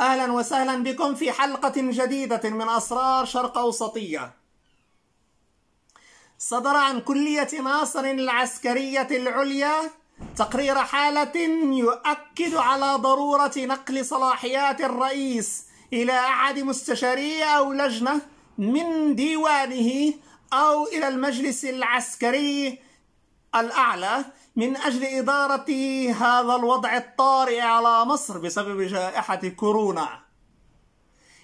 اهلا وسهلا بكم في حلقه جديده من اسرار شرق اوسطيه صدر عن كليه ناصر العسكريه العليا تقرير حاله يؤكد على ضروره نقل صلاحيات الرئيس الى احد مستشاريه او لجنه من ديوانه او الى المجلس العسكري الاعلى من أجل إدارة هذا الوضع الطارئ على مصر بسبب جائحة كورونا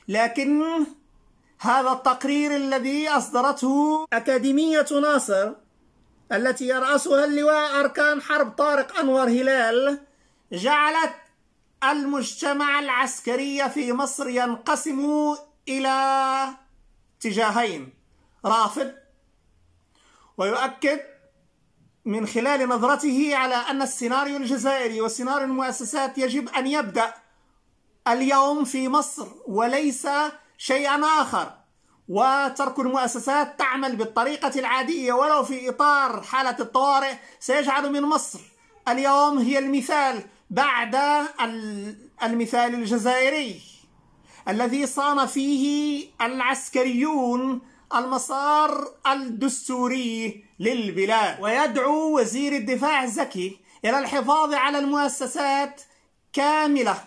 لكن هذا التقرير الذي أصدرته أكاديمية ناصر التي يرأسها اللواء أركان حرب طارق أنور هلال جعلت المجتمع العسكري في مصر ينقسم إلى اتجاهين رافض ويؤكد من خلال نظرته على أن السيناريو الجزائري والسيناريو المؤسسات يجب أن يبدأ اليوم في مصر وليس شيئا آخر وترك المؤسسات تعمل بالطريقة العادية ولو في إطار حالة الطوارئ سيجعل من مصر اليوم هي المثال بعد المثال الجزائري الذي صان فيه العسكريون المسار الدستوري للبلاد ويدعو وزير الدفاع زكي إلى الحفاظ على المؤسسات كاملة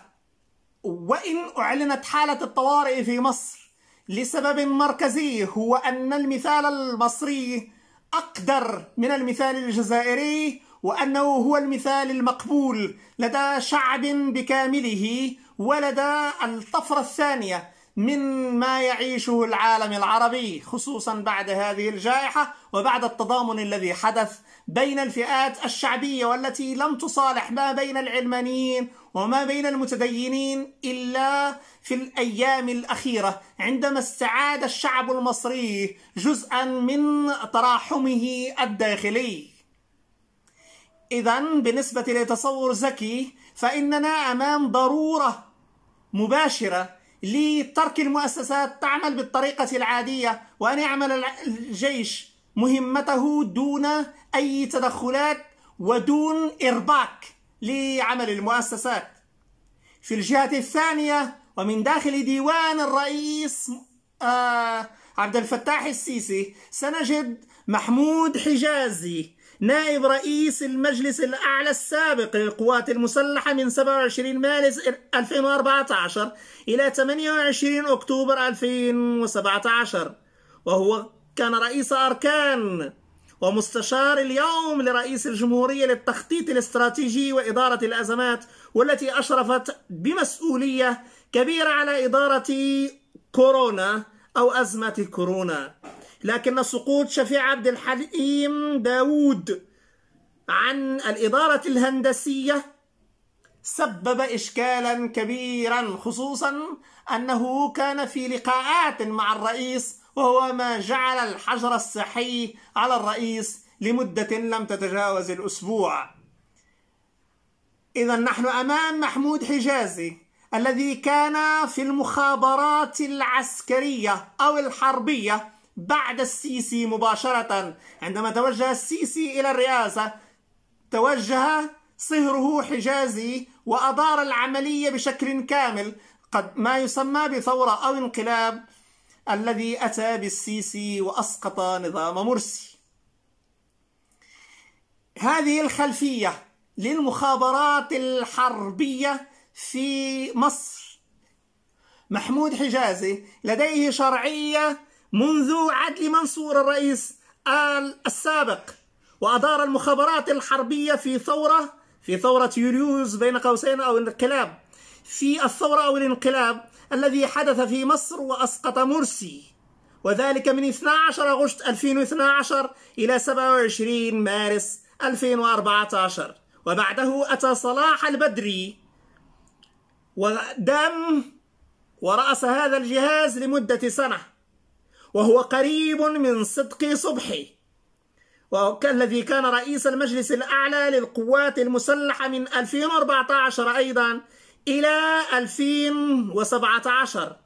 وإن أعلنت حالة الطوارئ في مصر لسبب مركزي هو أن المثال المصري أقدر من المثال الجزائري وأنه هو المثال المقبول لدى شعب بكامله ولدى الطفرة الثانية من ما يعيشه العالم العربي خصوصا بعد هذه الجائحة وبعد التضامن الذي حدث بين الفئات الشعبية والتي لم تصالح ما بين العلمانيين وما بين المتدينين إلا في الأيام الأخيرة عندما استعاد الشعب المصري جزءا من تراحمه الداخلي إذا بالنسبة لتصور زكي فإننا أمام ضرورة مباشرة لترك المؤسسات تعمل بالطريقة العادية وأن يعمل الجيش مهمته دون أي تدخلات ودون إرباك لعمل المؤسسات في الجهة الثانية ومن داخل ديوان الرئيس آه، عبد الفتاح السيسي سنجد محمود حجازي نائب رئيس المجلس الأعلى السابق للقوات المسلحة من 27 مارس 2014 إلى 28 أكتوبر 2017 وهو كان رئيس أركان ومستشار اليوم لرئيس الجمهورية للتخطيط الاستراتيجي وإدارة الأزمات والتي أشرفت بمسؤولية كبيرة على إدارة كورونا أو أزمة كورونا لكن سقوط شفيع عبد الحليم داوود عن الإدارة الهندسية سبب إشكالا كبيرا خصوصا أنه كان في لقاءات مع الرئيس وهو ما جعل الحجر الصحي على الرئيس لمدة لم تتجاوز الأسبوع إذا نحن أمام محمود حجازي الذي كان في المخابرات العسكرية أو الحربية بعد السيسي مباشرة عندما توجه السيسي إلى الرئاسة توجه صهره حجازي وأدار العملية بشكل كامل قد ما يسمى بثورة أو انقلاب الذي أتى بالسيسي وأسقط نظام مرسي هذه الخلفية للمخابرات الحربية في مصر محمود حجازي لديه شرعية منذ عدل منصور الرئيس السابق وأدار المخابرات الحربية في ثورة في ثورة يوليوز بين قوسين أو الانقلاب في الثورة أو الانقلاب الذي حدث في مصر وأسقط مرسي وذلك من 12 أغشت 2012 إلى 27 مارس 2014 وبعده أتى صلاح البدري ودم ورأس هذا الجهاز لمدة سنة وهو قريب من صدق صبحي الذي كان رئيس المجلس الأعلى للقوات المسلحة من 2014 أيضا إلى 2017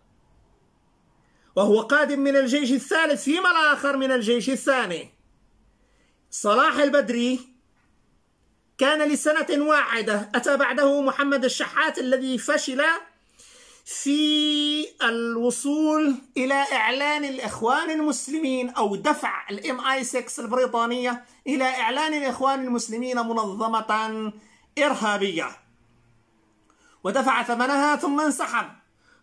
وهو قادم من الجيش الثالث فيما الآخر من الجيش الثاني صلاح البدري كان لسنة واحدة أتى بعده محمد الشحات الذي فشل في الوصول إلى إعلان الإخوان المسلمين أو دفع الام اي 6 البريطانية إلى إعلان الإخوان المسلمين منظمة إرهابية ودفع ثمنها ثم انسحب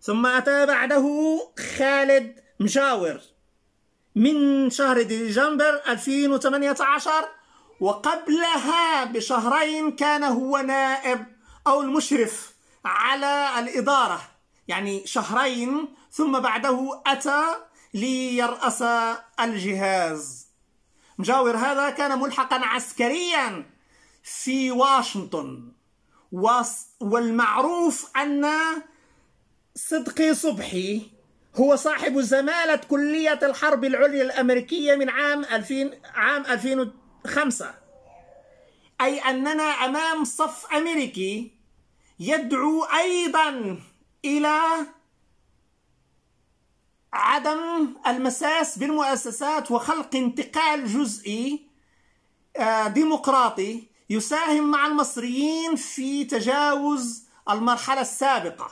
ثم أتى بعده خالد مشاور من شهر ديسمبر 2018 وقبلها بشهرين كان هو نائب أو المشرف على الإدارة يعني شهرين ثم بعده أتى ليرأس الجهاز مجاور هذا كان ملحقا عسكريا في واشنطن والمعروف أن صدقي صبحي هو صاحب زمالة كلية الحرب العليا الأمريكية من عام 2000 عام 2005 أي أننا أمام صف أمريكي يدعو أيضا إلى عدم المساس بالمؤسسات وخلق انتقال جزئي آه، ديمقراطي يساهم مع المصريين في تجاوز المرحلة السابقة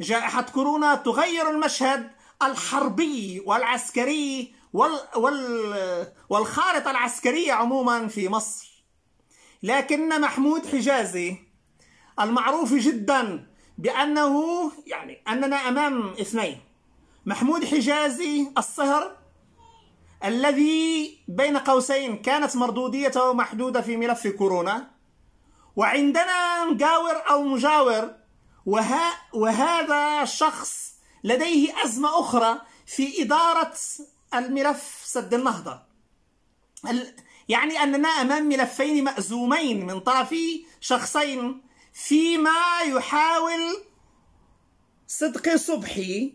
جائحة كورونا تغير المشهد الحربي والعسكري وال وال والخارطة العسكرية عموما في مصر لكن محمود حجازي المعروف جدا بأنه يعني أننا أمام اثنين محمود حجازي الصهر الذي بين قوسين كانت مردوديته محدودة في ملف كورونا وعندنا مجاور أو مجاور وه... وهذا الشخص لديه أزمة أخرى في إدارة الملف سد النهضة يعني أننا أمام ملفين مأزومين من طرف شخصين فيما يحاول صدقي صبحي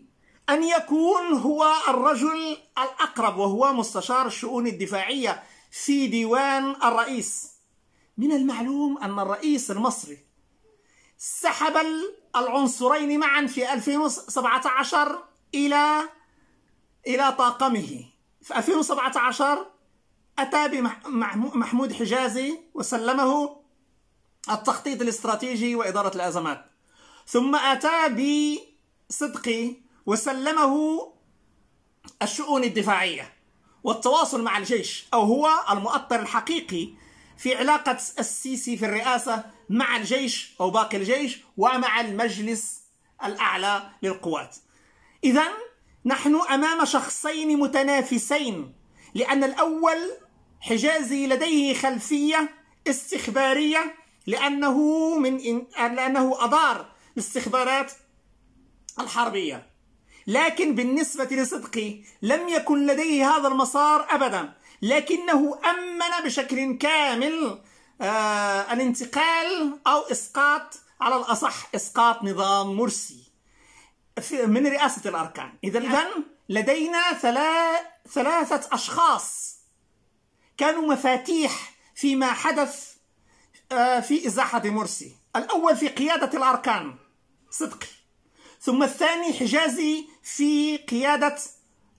أن يكون هو الرجل الأقرب وهو مستشار الشؤون الدفاعية في ديوان الرئيس من المعلوم أن الرئيس المصري سحب العنصرين معا في 2017 إلى إلى طاقمه في 2017 أتى بمحمود حجازي وسلمه التخطيط الاستراتيجي وإدارة الأزمات ثم أتى بصدق وسلمه الشؤون الدفاعية والتواصل مع الجيش أو هو المؤطر الحقيقي في علاقة السيسي في الرئاسة مع الجيش أو باقي الجيش ومع المجلس الأعلى للقوات إذا نحن أمام شخصين متنافسين لأن الأول حجازي لديه خلفية استخبارية لأنه من إن... آه، لأنه أدار الاستخبارات الحربية لكن بالنسبة لصدقي لم يكن لديه هذا المسار أبدا لكنه أمن بشكل كامل آه الانتقال أو إسقاط على الأصح إسقاط نظام مرسي من رئاسة الأركان إذا نعم. لدينا ثلاث ثلاثة أشخاص كانوا مفاتيح فيما حدث آه، في إزاحة مرسي الأول في قيادة الأركان صدقي ثم الثاني حجازي في قيادة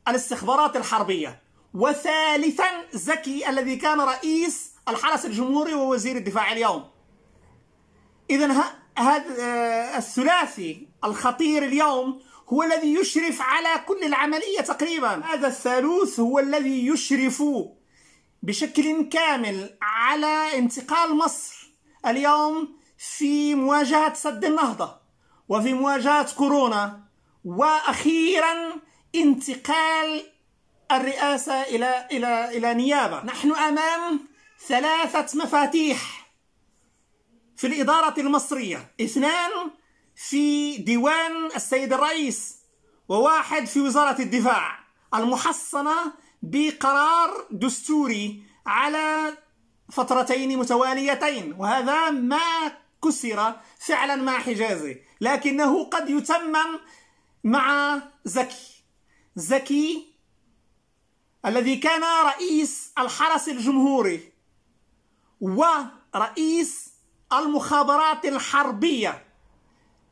الاستخبارات الحربية وثالثا زكي الذي كان رئيس الحرس الجمهوري ووزير الدفاع اليوم إذا هذا آه، الثلاثي الخطير اليوم هو الذي يشرف على كل العملية تقريبا هذا الثالوث هو الذي يشرف بشكل كامل على انتقال مصر اليوم في مواجهة سد النهضة وفي مواجهة كورونا وأخيرا انتقال الرئاسة إلى إلى إلى نيابة نحن أمام ثلاثة مفاتيح في الإدارة المصرية اثنان في ديوان السيد الرئيس وواحد في وزارة الدفاع المحصنة بقرار دستوري على فترتين متواليتين وهذا ما كسر فعلا مع حجازي لكنه قد يتمم مع زكي زكي الذي كان رئيس الحرس الجمهوري ورئيس المخابرات الحربية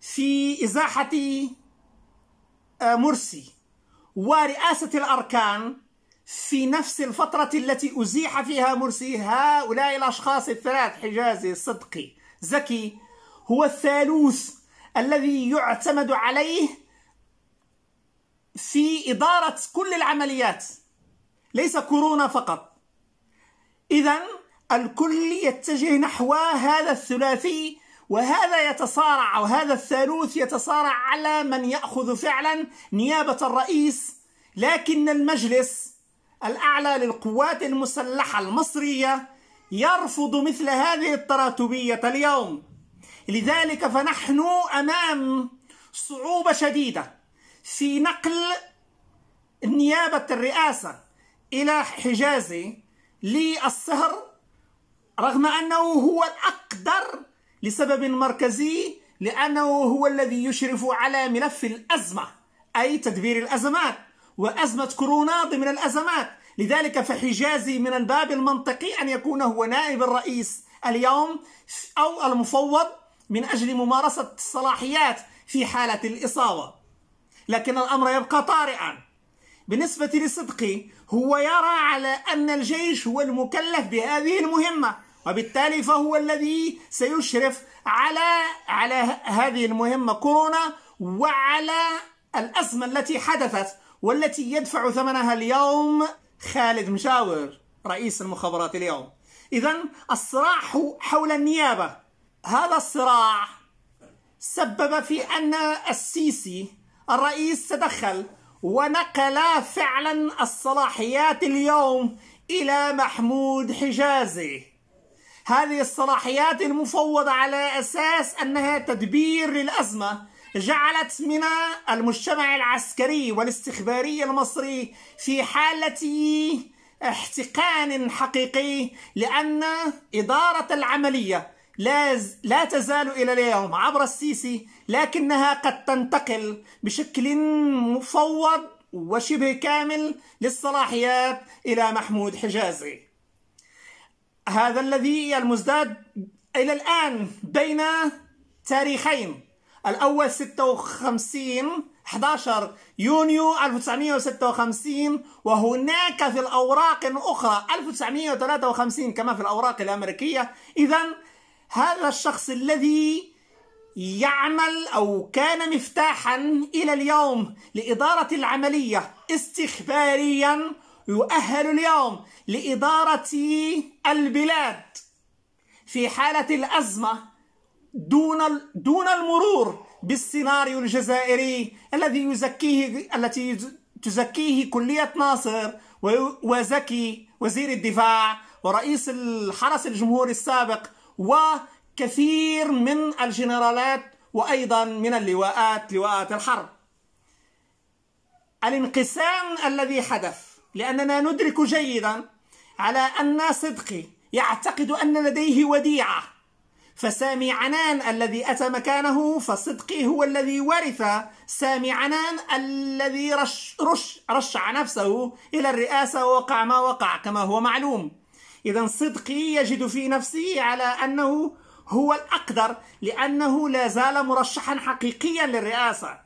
في إزاحة آه، مرسي ورئاسة الأركان في نفس الفترة التي أزيح فيها مرسي هؤلاء الأشخاص الثلاث حجازي صدقي زكي هو الثالوث الذي يعتمد عليه في إدارة كل العمليات ليس كورونا فقط إذا الكل يتجه نحو هذا الثلاثي وهذا يتصارع وهذا الثالوث يتصارع على من يأخذ فعلا نيابة الرئيس لكن المجلس الأعلى للقوات المسلحة المصرية يرفض مثل هذه التراتبية اليوم لذلك فنحن أمام صعوبة شديدة في نقل نيابة الرئاسة إلى حجازي للصهر رغم أنه هو الأقدر لسبب مركزي لأنه هو الذي يشرف على ملف الأزمة أي تدبير الأزمات وأزمة كورونا ضمن الأزمات لذلك فحجازي من الباب المنطقي أن يكون هو نائب الرئيس اليوم أو المفوض من أجل ممارسة الصلاحيات في حالة الإصابة لكن الأمر يبقى طارئا بالنسبة لصدقي هو يرى على أن الجيش هو المكلف بهذه المهمة وبالتالي فهو الذي سيشرف على على هذه المهمة كورونا وعلى الأزمة التي حدثت والتي يدفع ثمنها اليوم خالد مشاور رئيس المخابرات اليوم إذا الصراع حول النيابة هذا الصراع سبب في أن السيسي الرئيس تدخل ونقل فعلا الصلاحيات اليوم إلى محمود حجازي هذه الصلاحيات المفوضة على أساس أنها تدبير للأزمة جعلت من المجتمع العسكري والاستخباري المصري في حالة احتقان حقيقي لأن إدارة العملية لا تزال إلى اليوم عبر السيسي لكنها قد تنتقل بشكل مفوض وشبه كامل للصلاحيات إلى محمود حجازي هذا الذي المزداد إلى الآن بين تاريخين الأول 56 11 يونيو 1956 وهناك في الأوراق أخرى 1953 كما في الأوراق الأمريكية إذا هذا الشخص الذي يعمل أو كان مفتاحا إلى اليوم لإدارة العملية استخباريا يؤهل اليوم لإدارة البلاد في حالة الأزمة دون دون المرور بالسيناريو الجزائري الذي يزكيه التي تزكيه كلية ناصر وزكي وزير الدفاع ورئيس الحرس الجمهوري السابق وكثير من الجنرالات وأيضا من اللواءات لواءات الحرب الانقسام الذي حدث لأننا ندرك جيدا على أن صدقي يعتقد أن لديه وديعة فسامي عنان الذي أتى مكانه فصدقي هو الذي ورث سامي عنان الذي رش, رش, رشع نفسه إلى الرئاسة ووقع ما وقع كما هو معلوم إذا صدقي يجد في نفسه على أنه هو الأقدر لأنه لا زال مرشحا حقيقيا للرئاسة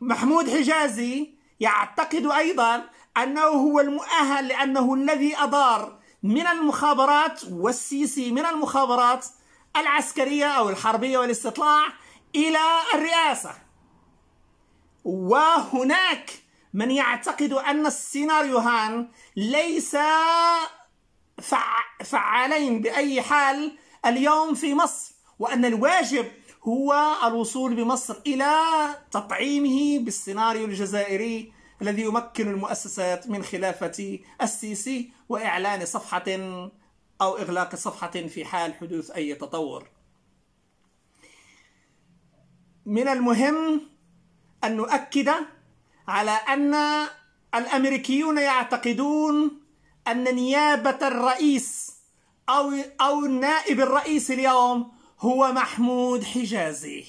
محمود حجازي يعتقد أيضا أنه هو المؤهل لأنه الذي أدار من المخابرات والسيسي من المخابرات العسكرية أو الحربية والاستطلاع إلى الرئاسة وهناك من يعتقد أن السيناريوهان ليس فعالين بأي حال اليوم في مصر وأن الواجب هو الوصول بمصر إلى تطعيمه بالسيناريو الجزائري الذي يمكن المؤسسات من خلافة السيسي وإعلان صفحة أو إغلاق صفحة في حال حدوث أي تطور من المهم أن نؤكد على أن الأمريكيون يعتقدون أن نيابة الرئيس أو أو نائب الرئيس اليوم هو محمود حجازي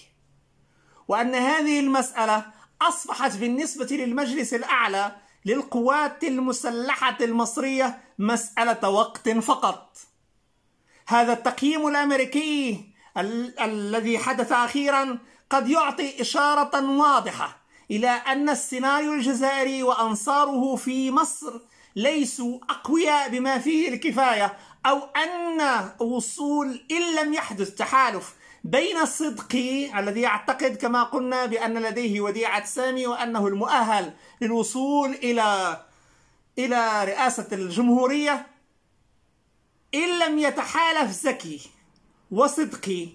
وأن هذه المسألة أصبحت بالنسبة للمجلس الأعلى للقوات المسلحة المصرية مسألة وقت فقط هذا التقييم الأمريكي ال الذي حدث أخيرا قد يعطي إشارة واضحة إلى أن السيناريو الجزائري وأنصاره في مصر ليسوا أقوياء بما فيه الكفاية أو أن وصول إن لم يحدث تحالف بين الصدقي الذي يعتقد كما قلنا بأن لديه وديعة سامي وأنه المؤهل للوصول إلى إلى رئاسة الجمهورية إن لم يتحالف زكي وصدقي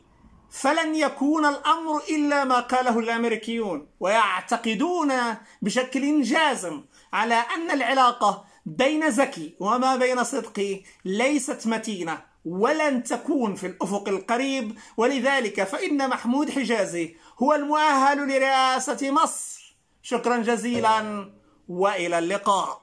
فلن يكون الأمر إلا ما قاله الأمريكيون ويعتقدون بشكل جازم على أن العلاقة بين زكي وما بين صدقي ليست متينة ولن تكون في الأفق القريب ولذلك فإن محمود حجازي هو المؤهل لرئاسة مصر شكرا جزيلا وإلى اللقاء